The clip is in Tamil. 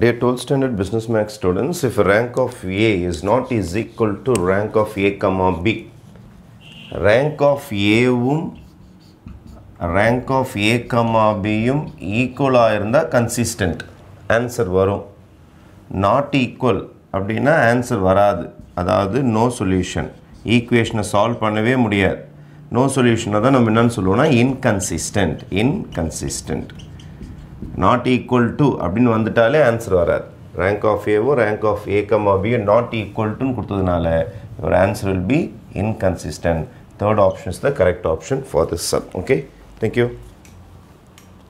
Dear 12th standard business max students, if rank of A is not is equal to rank of A comma B, rank of A um rank of A comma B Bயும் equalாக இருந்தால் consistent answer வரும் not equal அப்படின்னா answer வராது அதாவது no solution equation solve பண்ணவே முடியாது no solution தான் நம்ம என்னன்னு inconsistent, inconsistent, inconsistent not equal to அப்படின்னு வந்துட்டாலே ஆன்சர் வராது ரேங்க் ஆஃப் ஏவோ ரேங்க் ஆஃப் ஏகம் கம்மா நாட் ஈக்குவல் டுன்னு கொடுத்ததுனால your answer will be inconsistent third options is the correct option for this sum okay thank you